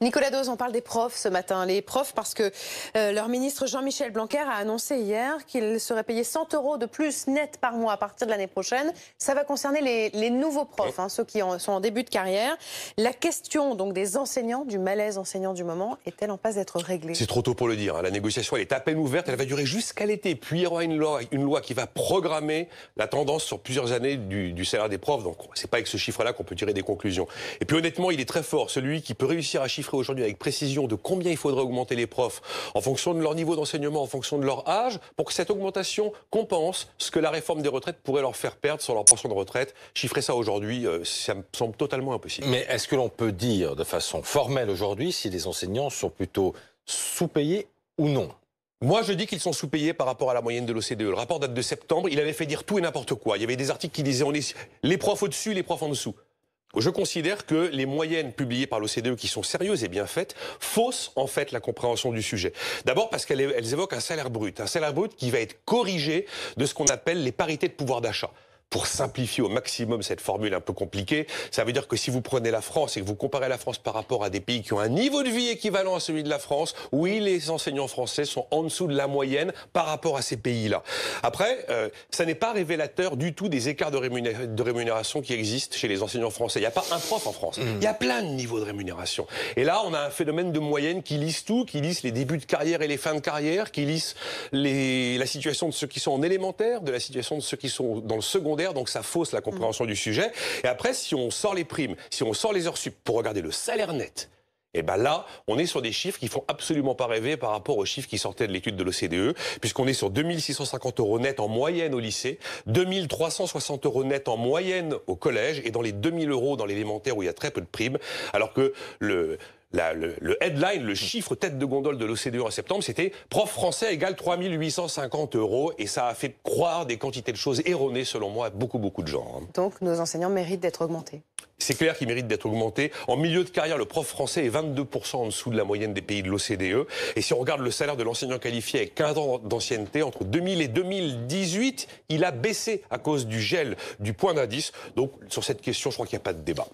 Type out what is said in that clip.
Nicolas Dose, on parle des profs ce matin. Les profs, parce que euh, leur ministre Jean-Michel Blanquer a annoncé hier qu'il serait payé 100 euros de plus net par mois à partir de l'année prochaine. Ça va concerner les, nouveaux profs, hein, ceux qui sont en début de carrière. La question donc des enseignants, du malaise enseignant du moment, est-elle en passe d'être réglée C'est trop tôt pour le dire. Hein. La négociation, est à peine ouverte. Elle va durer jusqu'à l'été. Puis il y aura une loi, une loi qui va programmer la tendance sur plusieurs années du, du salaire des profs. Donc c'est pas avec ce chiffre-là qu'on peut tirer des conclusions. Et puis honnêtement, il est très fort. Celui qui peut réussir à chiffrer aujourd'hui avec précision de combien il faudrait augmenter les profs en fonction de leur niveau d'enseignement, en fonction de leur âge, pour que cette augmentation compense ce que la réforme des retraites pourrait leur faire perdre sur leur pension de retraite. Chiffrer ça aujourd'hui, euh, ça me semble totalement impossible. Mais est-ce que l'on peut dire de façon formelle aujourd'hui si les enseignants sont plutôt sous-payés ou non moi, je dis qu'ils sont sous-payés par rapport à la moyenne de l'OCDE. Le rapport date de septembre. Il avait fait dire tout et n'importe quoi. Il y avait des articles qui disaient on est les profs au-dessus, les profs en dessous. Je considère que les moyennes publiées par l'OCDE, qui sont sérieuses et bien faites, faussent en fait la compréhension du sujet. D'abord parce qu'elles évoquent un salaire brut, un salaire brut qui va être corrigé de ce qu'on appelle les parités de pouvoir d'achat pour simplifier au maximum cette formule un peu compliquée, ça veut dire que si vous prenez la France et que vous comparez la France par rapport à des pays qui ont un niveau de vie équivalent à celui de la France, oui, les enseignants français sont en dessous de la moyenne par rapport à ces pays-là. Après, euh, ça n'est pas révélateur du tout des écarts de, rémunération qui existent chez les enseignants français. Il n'y a pas un prof en France. Mm. Il y a plein de niveaux de rémunération. Et là, on a un phénomène de moyenne qui lisse tout, qui lisse les débuts de carrière et les fins de carrière, qui lisse les, la situation de ceux qui sont en élémentaire, de la situation de ceux qui sont dans le secondaire donc ça fausse la compréhension du sujet. Et après, si on sort les primes, si on sort les heures sup pour regarder le salaire net, et eh bien là, on est sur des chiffres qui font absolument pas rêver par rapport aux chiffres qui sortaient de l'étude de l'OCDE, puisqu'on est sur 2650 euros nets en moyenne au lycée, 2360 euros nets en moyenne au collège, et dans les 2000 euros dans l'élémentaire où il y a très peu de primes, alors que le, le, headline, le hmm. chiffre tête de gondole de l'OCDE en septembre, c'était prof français égale 3850 euros. Et ça a fait croire des quantités de choses erronées, selon moi, à beaucoup, beaucoup de gens. Hein. Donc nos enseignants méritent d'être augmentés c'est clair qu'ils méritent d'être augmentés. En milieu de carrière, le prof français est 22% en dessous de la moyenne des pays de l'OCDE. Et si on regarde le salaire de l'enseignant qualifié avec 15 ans d'ancienneté, entre 2000 et 2018, il a baissé à cause du gel du point d'indice. Donc sur cette question, je crois qu'il n'y a pas de débat.